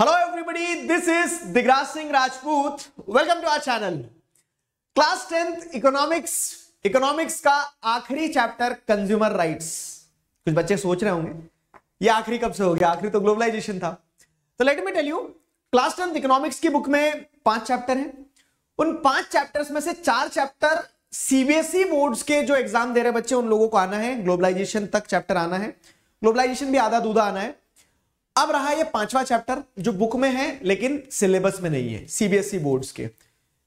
hello everybody this is Digraj Singh Rajput welcome to our channel class tenth economics economics का आखिरी chapter consumer rights कुछ बच्चे सोच रहे होंगे ये आखिरी कब से हो गया आखिरी तो ग्लोबलाइजेशन था तो let me tell you class tenth economics की बुक में पांच चैप्टर हैं उन पांच चैप्टर्स में से चार चैप्टर सीबीएसई बोर्ड्स के जो एग्जाम दे रहे बच्चे उन लोगों को आना है ग्लोबलाइजेशन तक चैप्टर आना है ग्लोबलाइजेशन भी आधा दूधा आना है अब रहा ये पांचवा चैप्टर जो बुक में है लेकिन सिलेबस में नहीं है सीबीएसई बोर्ड्स e के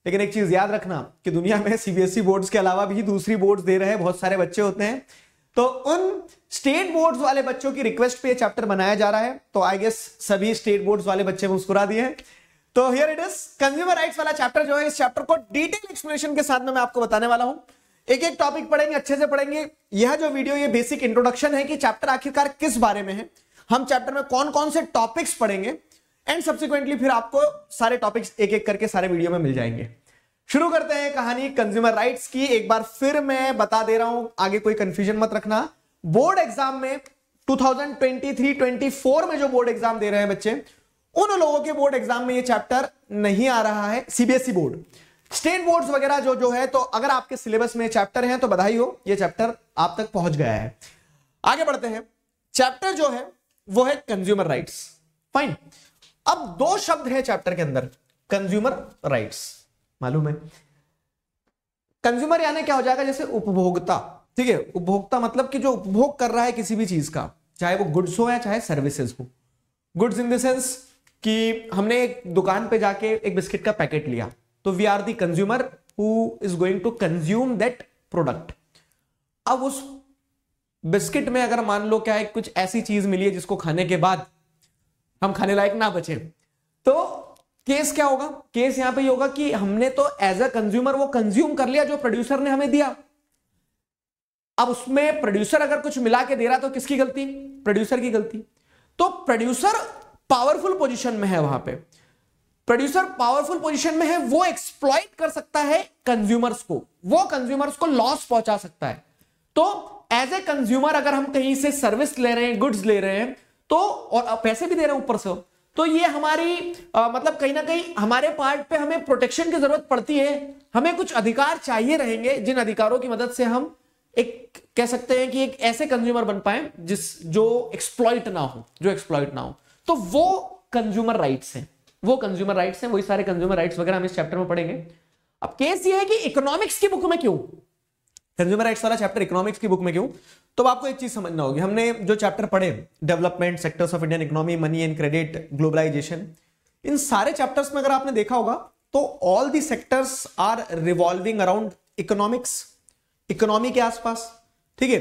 लेकिन एक चीज याद रखना कि दुनिया में सीबीएसई बोर्ड्स e के अलावा भी दूसरी बोर्ड्स दे रहे हैं बहुत सारे बच्चे होते हैं तो उन स्टेट बोर्ड्स वाले बच्चों की रिक्वेस्ट पे चैप्टर बनाया जा रहा है तो आई गेस सभी स्टेट बोर्ड्स वाले बच्चे मुस्कुरा दिए हैं तो here it is consumer rights वाला चैप्टर जो है इस चैप्टर को डिटेल एक्सप्लेनेशन के साथ में मैं आपको बताने वाला हूं एक एक टॉपिक पढ़ेंगे अच्छे से पढ़ेंगे यह जो वीडियो ये बेसिक इंट्रोडक्शन है कि चैप्टर आखिरकार किस बारे में है हम चैप्टर में कौन कौन से टॉपिक्स पढ़ेंगे एंड सब्सिक्वेंटली फिर आपको सारे टॉपिक्स एक एक करके सारे वीडियो में मिल जाएंगे शुरू करते हैं कहानी कंज्यूमर राइट्स की एक बार फिर मैं बता दे रहा हूं आगे कोई कंफ्यूजन मत रखना बोर्ड एग्जाम में 2023-24 में जो बोर्ड एग्जाम दे रहे हैं बच्चे उन लोगों के बोर्ड एग्जाम में ये चैप्टर नहीं आ रहा है सीबीएसई बोर्ड स्टेट बोर्ड वगैरह जो जो है तो अगर आपके सिलेबस में चैप्टर है तो बधाई हो ये चैप्टर आप तक पहुंच गया है आगे बढ़ते हैं चैप्टर जो है वो है कंज्यूमर राइट्स फाइन अब दो शब्द है चैप्टर के अंदर कंज्यूमर राइट्स मालूम है कंज्यूमर यानी क्या हो जाएगा जैसे उपभोक्ता ठीक है उपभोक्ता मतलब कि जो उपभोग कर रहा है किसी भी चीज का चाहे वो गुड्स हो या चाहे सर्विसेज हो गुड्स इन द सेंस कि हमने एक दुकान पे जाके एक बिस्किट का पैकेट लिया तो we are the consumer who is going to consume that product अब उस बिस्किट में अगर मान लो क्या है कुछ ऐसी चीज मिली है जिसको खाने के बाद हम खाने लायक ना बचे तो केस क्या होगा केस यहां पे होगा कि हमने तो एज अ कंज्यूमर वो कंज्यूम कर लिया जो प्रोड्यूसर ने हमें दिया अब उसमें प्रोड्यूसर अगर कुछ मिला के दे रहा तो किसकी गलती प्रोड्यूसर की गलती तो प्रोड्यूसर पावरफुल पोजिशन में है वहां पर प्रोड्यूसर पावरफुल पोजिशन में है वो एक्सप्लॉइट कर सकता है कंज्यूमर्स को वो कंज्यूमर्स को लॉस पहुंचा सकता है तो एज ए कंज्यूमर अगर हम कहीं से सर्विस ले रहे हैं गुड्स ले रहे हैं तो और पैसे भी दे रहे हैं ऊपर से तो ये हमारी आ, मतलब कहीं ना कहीं हमारे पार्ट पे हमें प्रोटेक्शन की जरूरत पड़ती है हमें कुछ अधिकार चाहिए रहेंगे जिन अधिकारों की मदद से हम एक कह सकते हैं कि एक ऐसे कंज्यूमर बन पाए जिस जो एक्सप्लॉइट ना हो जो एक्सप्लॉइट ना हो तो वो कंज्यूमर राइट्स हैं वो कंज्यूमर राइट्स हैं वही सारे कंज्यूमर राइट्स वगैरह हम इस चैप्टर में पढ़ेंगे अब केस ये है कि इकोनॉमिक्स की बुक में क्यों कंज्यूमर राइट्स वाला चैप्टर इकोनॉमिक्स की बुक में क्यों तो आपको एक चीज समझना होगी हमने जो चैप्टर पढ़े development sectors of Indian economy money and credit globalisation इन सारे चैप्टर्स में अगर आपने देखा होगा तो all the sectors are revolving around economics economy के आसपास ठीक है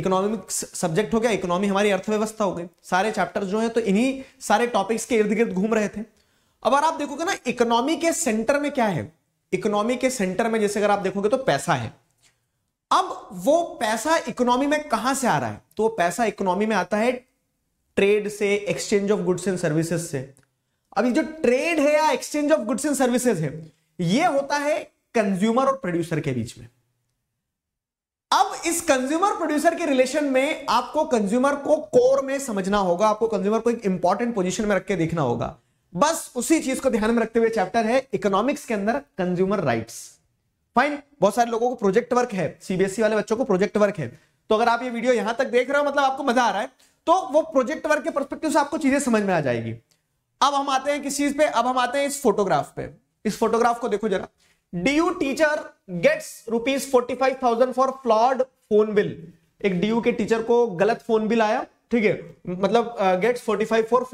इकोनॉमिक्स सब्जेक्ट हो गया इकोनॉमी हमारी अर्थव्यवस्था हो गई सारे चैप्टर जो है तो इन्हीं सारे टॉपिक्स के इर्द गिर्द घूम रहे थे अब अगर आप देखोगे ना इकोनॉमी के सेंटर में क्या है इकोनॉमी के सेंटर में जैसे अगर आप देखोगे तो पैसा है अब वो पैसा इकोनॉमी में कहां से आ रहा है तो वो पैसा इकोनॉमी में आता है ट्रेड से exchange of goods and services से अब ये जो ट्रेड है या exchange of goods and services है ये होता है कंज्यूमर और प्रोड्यूसर के बीच में अब इस कंज्यूमर प्रोड्यूसर के रिलेशन में आपको कंज्यूमर को कोर में समझना होगा आपको कंज्यूमर को एक इंपॉर्टेंट पोजिशन में रख के देखना होगा बस उसी चीज को ध्यान में रखते हुए चैप्टर है इकोनॉमिक्स के अंदर कंज्यूमर राइट्स फाइन बहुत सारे लोगों को प्रोजेक्ट वर्क है सीबीएसई e वाले बच्चों को प्रोजेक्ट वर्क है तो अगर आप ये वीडियो यहां तक देख रहे हो मतलब आपको मजा आ रहा है तो वो प्रोजेक्ट वर्क के परस्पेक्टिव से आपको चीजें समझ में आ जाएगी अब हम आते हैं किस चीज पे अब हम आते हैं इस फोटोग्राफ पे इस फोटोग्राफ को देखो जरा D U teacher gets rupees forty five thousand for flawed phone bill एक डी के टीचर को गलत फोन बिल आया ठीक है मतलब gets forty five for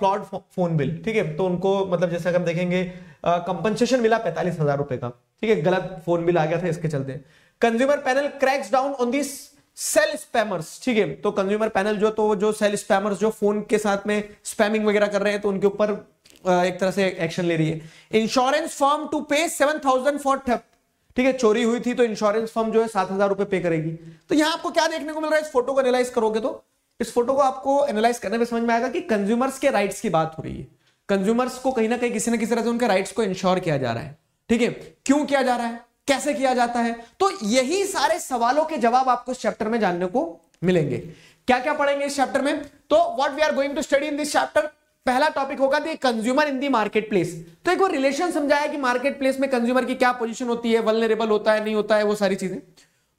flawed phone bill ठीक है तो उनको मतलब जैसे अगर देखेंगे कंपनसेशन uh, मिला पैंतालीस हजार रुपए का ठीक है गलत फोन बिल आ गया था इसके चलते consumer panel cracks down on this cell spammers ठीक है तो कंज्यूमर पैनल जो तो जो सेल स्पैमर्स जो फोन के साथ में स्पैमिंग वगैरह कर रहे हैं तो उनके ऊपर एक तरह से एक्शन ले रही है insurance firm to pay seven thousand for थे ठीक है चोरी हुई थी तो इंश्योरेंस फॉर्म जो है सात हजार रुपए पे करेगी तो यहां आपको क्या देखने को मिल रहा है इस फोटो को एनालाइज करोगे तो इस फोटो को आपको एनालाइज करने में समझ में आएगा कि कंज्यूमर्स के राइट्स की बात हो रही है कंज्यूमर्स को कहीं ना कहीं किसी ना किसी तरह से उनके राइट्स को इंश्योर किया जा रहा है ठीक है क्यों किया जा रहा है कैसे किया जाता है तो यही सारे सवालों के जवाब आपको इस चैप्टर में जानने को मिलेंगे क्या क्या पढ़ेंगे इस चैप्टर में तो what we are going to study in this chapter पहला टॉपिक होगा consumer in the market place तो एक वो रिलेशन समझाया कि मार्केट प्लेस में कंज्यूमर की क्या पोजीशन होती है वलनरेबल होता है नहीं होता है वो सारी चीजें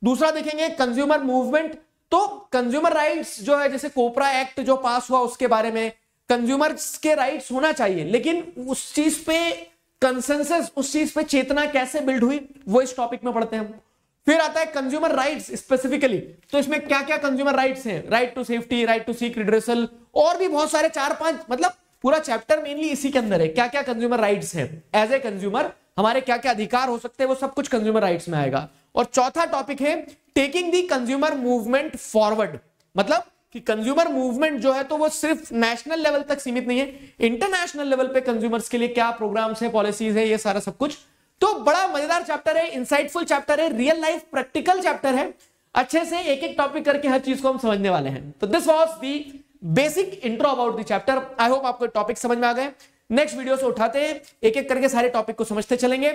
दूसरा देखेंगे कंज्यूमर मूवमेंट तो कंज्यूमर राइट्स जो है जैसे कोपरा एक्ट जो पास हुआ उसके बारे में कंज्यूमर्स के राइट्स होना चाहिए लेकिन उस चीज पे कंसेंसस उस चीज पे चेतना कैसे बिल्ड हुई वो इस टॉपिक में पढ़ते हैं हम फिर आता है कंज्यूमर राइट्स स्पेसिफिकली तो इसमें क्या क्या कंज्यूमर राइट्स हैं right to safety right to seek redressal और भी बहुत सारे चार पांच मतलब पूरा चैप्टर मेनली इसी के अंदर है क्या क्या कंज्यूमर राइट्स हैं एज ए कंज्यूमर हमारे क्या क्या अधिकार हो सकते हैं वो सब कुछ कंज्यूमर राइट्स में आएगा और चौथा टॉपिक है taking the consumer movement forward मतलब कि कंज्यूमर मूवमेंट जो है तो वो सिर्फ नेशनल लेवल तक सीमित नहीं है इंटरनेशनल लेवल पे कंज्यूमर्स के लिए क्या प्रोग्राम्स है पॉलिसीज है ये सारा सब कुछ तो बड़ा मजेदार चैप्टर है इंसाइटफुल चैप्टर है रियल लाइफ प्रैक्टिकल चैप्टर है अच्छे से एक एक टॉपिक करके हर चीज को हम समझने वाले हैं तो this was the basic intro about the chapter I hope आपको टॉपिक समझ में आ गए नेक्स्ट वीडियो से उठाते हैं एक एक करके सारे टॉपिक को समझते चलेंगे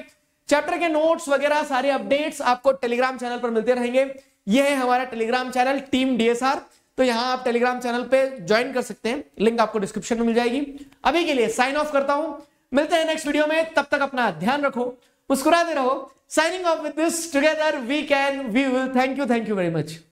चैप्टर के नोट्स वगैरह सारे अपडेट्स आपको टेलीग्राम चैनल पर मिलते रहेंगे यह है हमारा टेलीग्राम चैनल टीम डीएसआर तो यहां आप टेलीग्राम चैनल पे ज्वाइन कर सकते हैं लिंक आपको डिस्क्रिप्शन में मिल जाएगी अभी के लिए साइन ऑफ करता हूं मिलते हैं नेक्स्ट वीडियो में तब तक अपना ध्यान रखो मुस्कुराते रहो signing off with this together we can we will thank you thank you very much